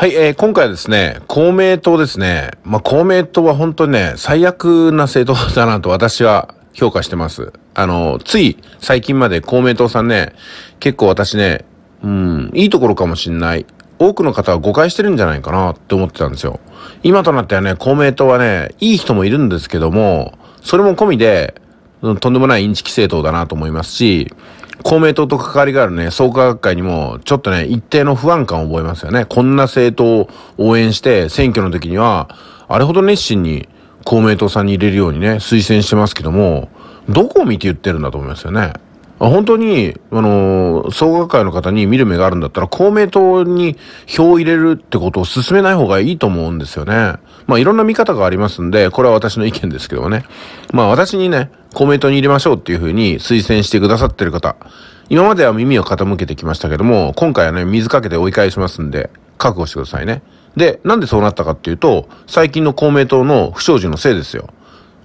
はい、えー、今回はですね、公明党ですね。まあ、公明党は本当にね、最悪な政党だなと私は評価してます。あの、つい最近まで公明党さんね、結構私ね、うん、いいところかもしんない。多くの方は誤解してるんじゃないかなって思ってたんですよ。今となってはね、公明党はね、いい人もいるんですけども、それも込みで、とんでもないインチキ政党だなと思いますし、公明党と関わりがあるね、創価学会にも、ちょっとね、一定の不安感を覚えますよね。こんな政党を応援して、選挙の時には、あれほど熱心に公明党さんに入れるようにね、推薦してますけども、どこを見て言ってるんだと思いますよね。本当に、あのー、総学会の方に見る目があるんだったら、公明党に票を入れるってことを進めない方がいいと思うんですよね。まあ、いろんな見方がありますんで、これは私の意見ですけどもね。まあ、私にね、公明党に入れましょうっていうふうに推薦してくださってる方、今までは耳を傾けてきましたけども、今回はね、水かけて追い返しますんで、覚悟してくださいね。で、なんでそうなったかっていうと、最近の公明党の不祥事のせいですよ。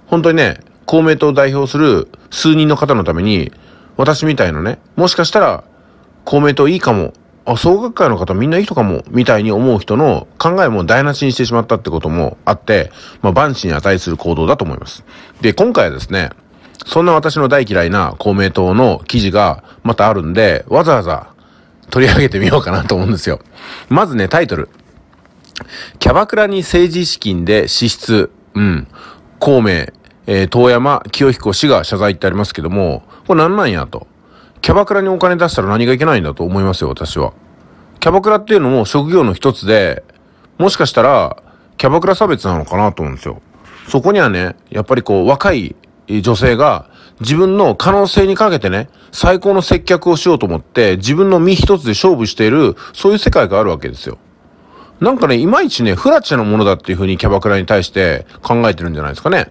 本当にね、公明党を代表する数人の方のために、私みたいなね、もしかしたら、公明党いいかも、あ、総学会の方みんないい人かも、みたいに思う人の考えも台無しにしてしまったってこともあって、まあ、万死に値する行動だと思います。で、今回はですね、そんな私の大嫌いな公明党の記事がまたあるんで、わざわざ取り上げてみようかなと思うんですよ。まずね、タイトル。キャバクラに政治資金で支出。うん。公明、えー、遠山清彦氏が謝罪ってありますけども、これ何なんやと。キャバクラにお金出したら何がいけないんだと思いますよ、私は。キャバクラっていうのも職業の一つで、もしかしたら、キャバクラ差別なのかなと思うんですよ。そこにはね、やっぱりこう、若い女性が自分の可能性にかけてね、最高の接客をしようと思って自分の身一つで勝負している、そういう世界があるわけですよ。なんかね、いまいちね、フラチェのものだっていう風にキャバクラに対して考えてるんじゃないですかね。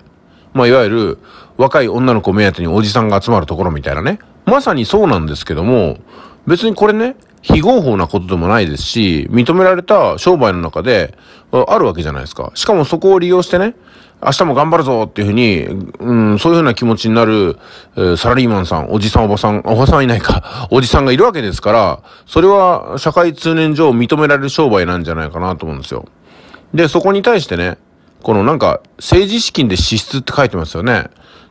まあ、いわゆる若い女の子目当てにおじさんが集まるところみたいなね。まさにそうなんですけども、別にこれね、非合法なことでもないですし、認められた商売の中であるわけじゃないですか。しかもそこを利用してね、明日も頑張るぞっていうふうに、うん、そういうふうな気持ちになる、サラリーマンさん、おじさん、おばさん、おばさんいないか、おじさんがいるわけですから、それは社会通念上認められる商売なんじゃないかなと思うんですよ。で、そこに対してね、このなんか、政治資金で支出って書いてますよね。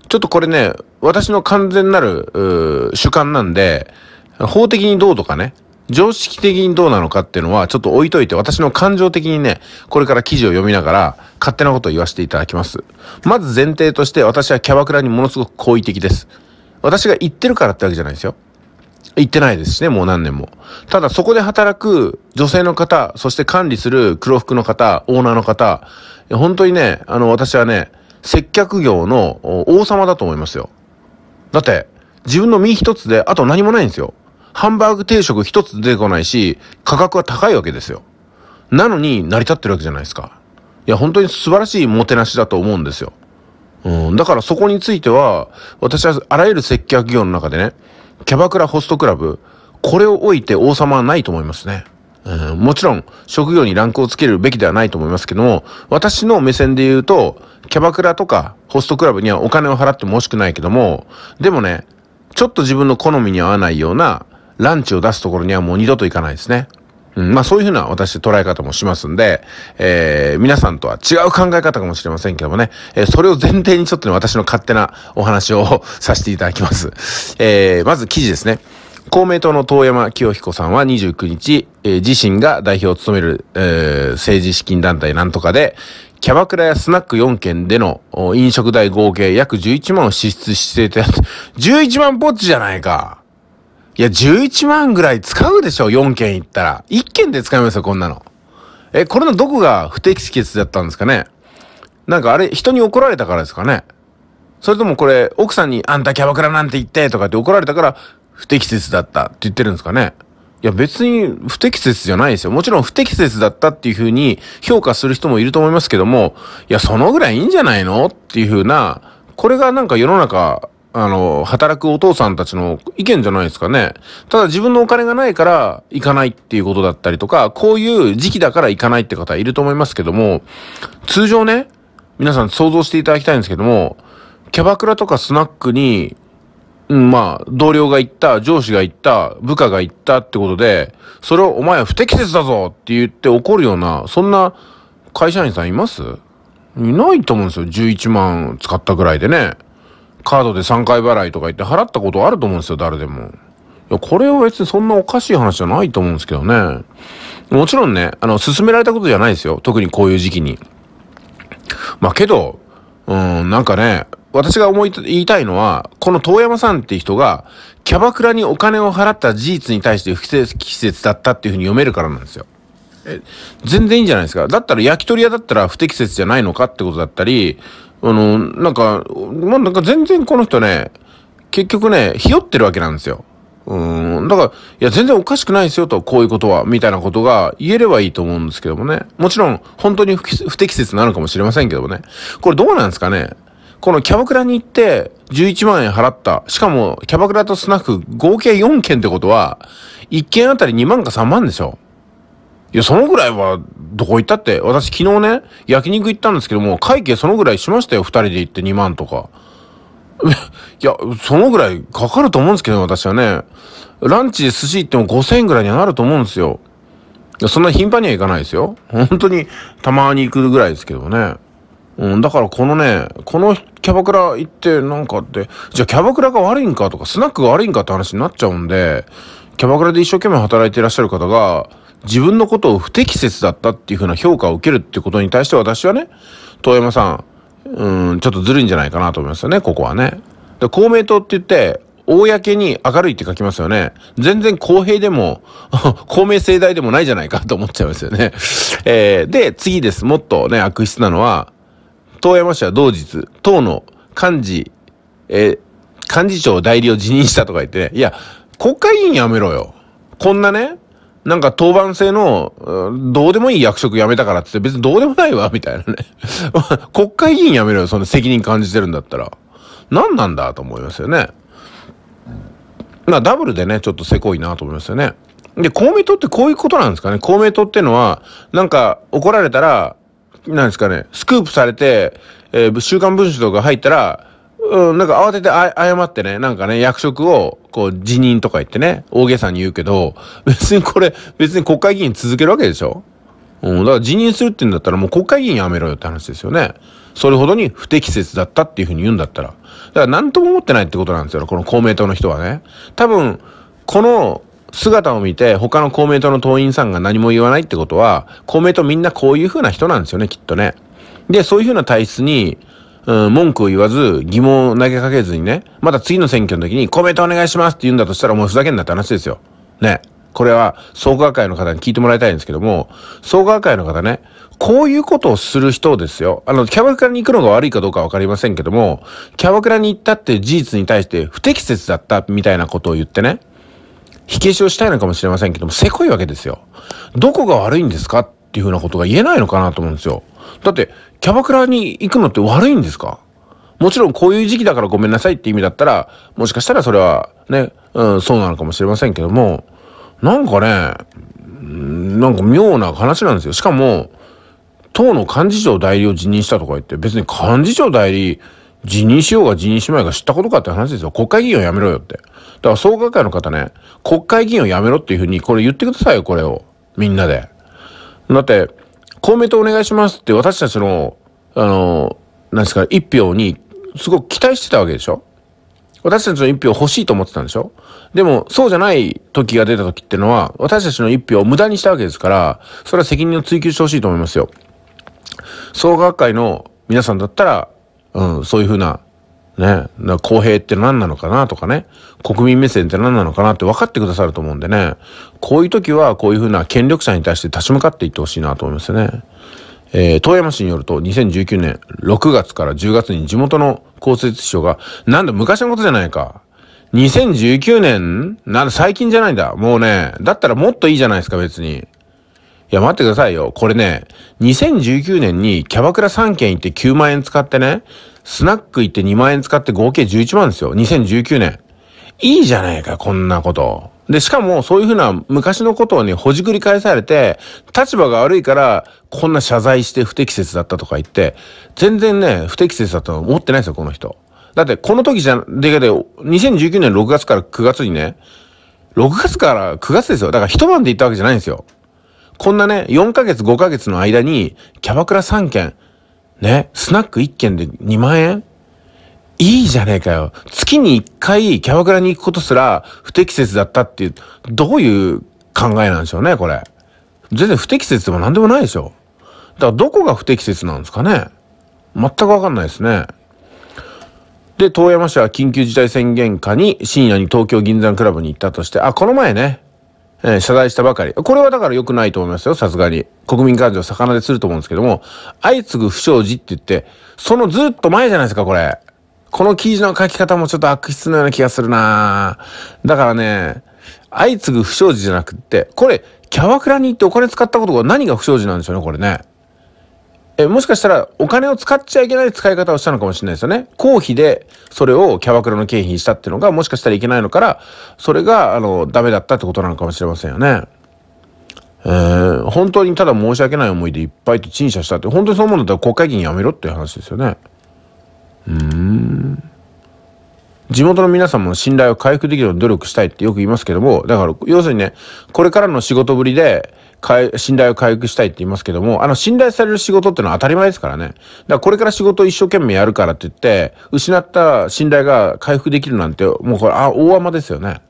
ちょっとこれね、私の完全なる、主観なんで、法的にどうとかね、常識的にどうなのかっていうのはちょっと置いといて、私の感情的にね、これから記事を読みながら勝手なことを言わせていただきます。まず前提として私はキャバクラにものすごく好意的です。私が言ってるからってわけじゃないですよ。行ってないですしね、もう何年も。ただそこで働く女性の方、そして管理する黒服の方、オーナーの方、本当にね、あの私はね、接客業の王様だと思いますよ。だって、自分の身一つで、あと何もないんですよ。ハンバーグ定食一つ出てこないし、価格は高いわけですよ。なのに成り立ってるわけじゃないですか。いや、本当に素晴らしいもてなしだと思うんですよ。うん、だからそこについては、私はあらゆる接客業の中でね、キャバクラホストクラブ、これを置いて王様はないと思いますね。うん、もちろん、職業にランクをつけるべきではないと思いますけども、私の目線で言うと、キャバクラとかホストクラブにはお金を払っても惜しくないけども、でもね、ちょっと自分の好みに合わないようなランチを出すところにはもう二度と行かないですね。うん、まあそういうふうな私捉え方もしますんで、えー、皆さんとは違う考え方かもしれませんけどもね、えー、それを前提にちょっとね、私の勝手なお話をさせていただきます。えー、まず記事ですね。公明党の遠山清彦さんは29日、えー、自身が代表を務める、えー、政治資金団体なんとかで、キャバクラやスナック4件での飲食代合計約11万を支出していた、11万ポッチじゃないか。いや、11万ぐらい使うでしょ ?4 件行ったら。1件で使いますよ、こんなの。え、これのどこが不適切だったんですかねなんかあれ、人に怒られたからですかねそれともこれ、奥さんに、あんたキャバクラなんて言ってとかって怒られたから、不適切だったって言ってるんですかねいや別に不適切じゃないですよ。もちろん不適切だったっていうふうに評価する人もいると思いますけども、いやそのぐらいいいんじゃないのっていうふうな、これがなんか世の中あの、働くお父さんたちの意見じゃないですかね。ただ自分のお金がないから行かないっていうことだったりとか、こういう時期だから行かないって方いると思いますけども、通常ね、皆さん想像していただきたいんですけども、キャバクラとかスナックに、うん、まあ、同僚が行った、上司が行った、部下が行ったってことで、それをお前は不適切だぞって言って怒るような、そんな会社員さんいますいないと思うんですよ。11万使ったぐらいでね。カードで3回払いとか言って払ったことあると思うんですよ、誰でも。いや、これは別にそんなおかしい話じゃないと思うんですけどね。もちろんね、あの、勧められたことじゃないですよ。特にこういう時期に。まあけど、うん、なんかね、私が思い、言いたいのは、この遠山さんっていう人が、キャバクラにお金を払った事実に対して不適切だったっていうふうに読めるからなんですよ。え、全然いいんじゃないですか。だったら焼き鳥屋だったら不適切じゃないのかってことだったり、あの、なんか、まあ、なんか全然この人ね、結局ね、ひよってるわけなんですよ。うん。だから、いや、全然おかしくないですよと、こういうことは、みたいなことが言えればいいと思うんですけどもね。もちろん、本当に不適切なのかもしれませんけどもね。これどうなんですかねこのキャバクラに行って、11万円払った。しかも、キャバクラとスナック合計4件ってことは、1件あたり2万か3万でしょいや、そのぐらいは、どこ行ったって。私昨日ね、焼肉行ったんですけども、会計そのぐらいしましたよ。二人で行って2万とか。いや、そのぐらいかかると思うんですけど、私はね。ランチで寿司行っても5000円ぐらいにはなると思うんですよ。そんな頻繁には行かないですよ。本当に、たまに行くぐらいですけどね。うん、だからこのね、このキャバクラ行ってなんかって、じゃあキャバクラが悪いんかとか、スナックが悪いんかって話になっちゃうんで、キャバクラで一生懸命働いていらっしゃる方が、自分のことを不適切だったっていうふうな評価を受けるってことに対して私はね、遠山さん、うん、ちょっとずるいんじゃないかなと思いますよね、ここはね。で、公明党って言って、公に明るいって書きますよね。全然公平でも、公明正大でもないじゃないかと思っちゃいますよね。えー、で、次です。もっとね、悪質なのは、遠山氏は同日、党の幹事、えー、幹事長代理を辞任したとか言ってね、いや、国会議員やめろよ。こんなね、なんか当番制の、どうでもいい役職辞めたからってって別にどうでもないわ、みたいなね。国会議員辞めろよ、その責任感じてるんだったら。何なんだと思いますよね。まあダブルでね、ちょっとせこいなと思いますよね。で、公明党ってこういうことなんですかね。公明党ってのは、なんか怒られたら、なんですかね、スクープされて、えー、週刊文春とか入ったら、うん、なんか慌ててあ謝ってね、なんかね、役職を、こう、辞任とか言ってね、大げさに言うけど、別にこれ、別に国会議員続けるわけでしょうん、だから辞任するって言うんだったらもう国会議員辞めろよって話ですよね。それほどに不適切だったっていうふうに言うんだったら。だから何とも思ってないってことなんですよ、この公明党の人はね。多分、この姿を見て他の公明党の党員さんが何も言わないってことは、公明党みんなこういうふうな人なんですよね、きっとね。で、そういうふうな体質に、うん、文句を言わず、疑問を投げかけずにね、また次の選挙の時に、コメントお願いしますって言うんだとしたら、もうふざけんなって話ですよ。ね。これは、創価会の方に聞いてもらいたいんですけども、創価会の方ね、こういうことをする人ですよ。あの、キャバクラに行くのが悪いかどうかわかりませんけども、キャバクラに行ったって事実に対して不適切だったみたいなことを言ってね、火消しをしたいのかもしれませんけども、せこいわけですよ。どこが悪いんですかっていうふうなことが言えないのかなと思うんですよ。だって、キャバクラに行くのって悪いんですかもちろんこういう時期だからごめんなさいって意味だったら、もしかしたらそれはね、うん、そうなのかもしれませんけども、なんかね、なんか妙な話なんですよ。しかも、党の幹事長代理を辞任したとか言って、別に幹事長代理辞任しようが辞任しまいが知ったことかって話ですよ。国会議員を辞めろよって。だから総会会の方ね、国会議員を辞めろっていうふうにこれ言ってくださいよ、これを。みんなで。だって、公明党お願いしますって私たちの、あの、何ですか、一票に、すごく期待してたわけでしょ私たちの一票欲しいと思ってたんでしょでも、そうじゃない時が出た時ってのは、私たちの一票を無駄にしたわけですから、それは責任を追求してほしいと思いますよ。総学会の皆さんだったら、うん、そういうふうなね、公平って何なのかなとかね、国民目線って何なのかなって分かってくださると思うんでね、こういう時はこういうふうな権力者に対して立ち向かっていってほしいなと思いますね。えー、遠山市によると2019年6月から10月に地元の公設秘書が、なんだ昔のことじゃないか。2019年なんだ最近じゃないんだ。もうね、だったらもっといいじゃないですか別に。いや、待ってくださいよ。これね、2019年にキャバクラ3件行って9万円使ってね、スナック行って2万円使って合計11万ですよ。2019年。いいじゃないか、こんなこと。で、しかも、そういうふうな昔のことをね、ほじくり返されて、立場が悪いから、こんな謝罪して不適切だったとか言って、全然ね、不適切だったと思ってないですよ、この人。だって、この時じゃ、で、で、2019年6月から9月にね、6月から9月ですよ。だから一晩で行ったわけじゃないんですよ。こんなね、4ヶ月5ヶ月の間に、キャバクラ3件、ね、スナック1軒で2万円いいじゃねえかよ。月に1回キャバクラに行くことすら不適切だったっていう、どういう考えなんでしょうね、これ。全然不適切でも何でもないでしょ。だからどこが不適切なんですかね全くわかんないですね。で、遠山市は緊急事態宣言下に深夜に東京銀山クラブに行ったとして、あ、この前ね、えー、謝罪したばかり。これはだから良くないと思いますよ、さすがに。国民感情をなですると思うんですけども、相次ぐ不祥事って言って、そのずっと前じゃないですか、これ。この記事の書き方もちょっと悪質のような気がするなだからね、相次ぐ不祥事じゃなくって、これ、キャバクラに行ってお金使ったことが何が不祥事なんでしょうね、これね。えもしかしたらお金を使っちゃいけない使い方をしたのかもしれないですよね。公費でそれをキャバクラの経費にしたっていうのがもしかしたらいけないのから、それが、あの、ダメだったってことなのかもしれませんよね。えー、本当にただ申し訳ない思いでいっぱいと陳謝したって、本当にそう思うんだったら国会議員やめろっていう話ですよね。うーん。地元の皆さんも信頼を回復できるように努力したいってよく言いますけども、だから、要するにね、これからの仕事ぶりで、信頼を回復したいって言いますけども、あの、信頼される仕事ってのは当たり前ですからね。だからこれから仕事を一生懸命やるからって言って、失った信頼が回復できるなんて、もうこれ、あ、大甘ですよね。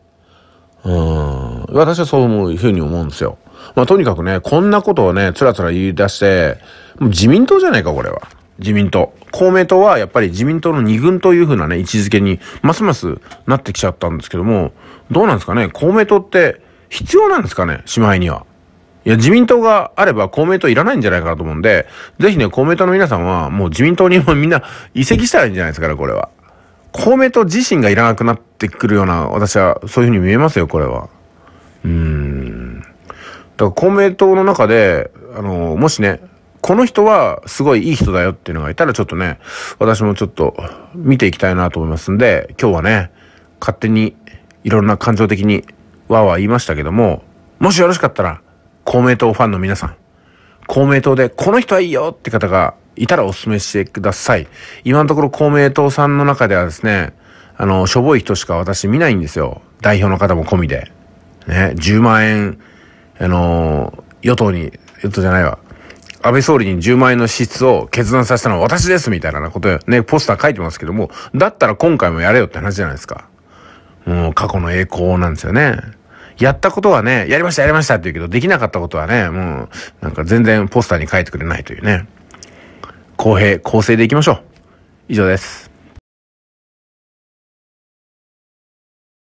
うん。私はそう思うふうに思うんですよ。まあ、とにかくね、こんなことをね、つらつら言い出して、もう自民党じゃないか、これは。自民党。公明党はやっぱり自民党の二軍というふうなね、位置づけに、ますますなってきちゃったんですけども、どうなんですかね、公明党って必要なんですかね、しまいには。いや、自民党があれば公明党いらないんじゃないかなと思うんで、ぜひね、公明党の皆さんは、もう自民党にもみんな移籍したらいいんじゃないですかね、これは。公明党自身がいらなくなってくるような、私はそういうふうに見えますよ、これは。うーん。だから公明党の中で、あの、もしね、この人はすごいいい人だよっていうのがいたらちょっとね、私もちょっと見ていきたいなと思いますんで、今日はね、勝手にいろんな感情的にわーわー言いましたけども、もしよろしかったら、公明党ファンの皆さん、公明党でこの人はいいよって方がいたらお勧めしてください。今のところ公明党さんの中ではですね、あの、しょぼい人しか私見ないんですよ。代表の方も込みで。ね、10万円、あの、与党に、与党じゃないわ。安倍総理に10万円の支出を決断させたのは私ですみたいなことね、ポスター書いてますけども、だったら今回もやれよって話じゃないですか。もう過去の栄光なんですよね。やったことはね、やりました、やりましたって言うけど、できなかったことはね、もう、なんか全然ポスターに書いてくれないというね。公平、公正でいきましょう。以上です。